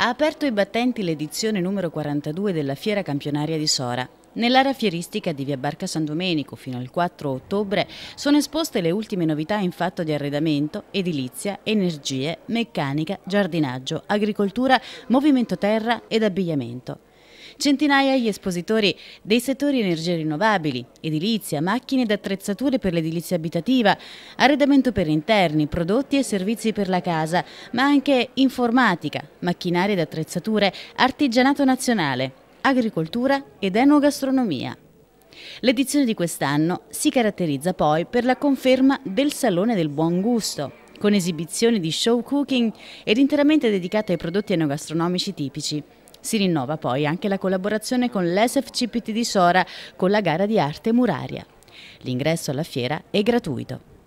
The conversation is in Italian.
ha aperto i battenti l'edizione numero 42 della Fiera Campionaria di Sora. Nell'area fieristica di Via Barca San Domenico fino al 4 ottobre sono esposte le ultime novità in fatto di arredamento, edilizia, energie, meccanica, giardinaggio, agricoltura, movimento terra ed abbigliamento. Centinaia gli espositori dei settori energie rinnovabili, edilizia, macchine ed attrezzature per l'edilizia abitativa, arredamento per interni, prodotti e servizi per la casa, ma anche informatica, macchinari ed attrezzature, artigianato nazionale, agricoltura ed enogastronomia. L'edizione di quest'anno si caratterizza poi per la conferma del Salone del Buon Gusto, con esibizioni di show cooking ed interamente dedicate ai prodotti enogastronomici tipici. Si rinnova poi anche la collaborazione con l'ESF l'SFCPT di Sora con la gara di arte muraria. L'ingresso alla fiera è gratuito.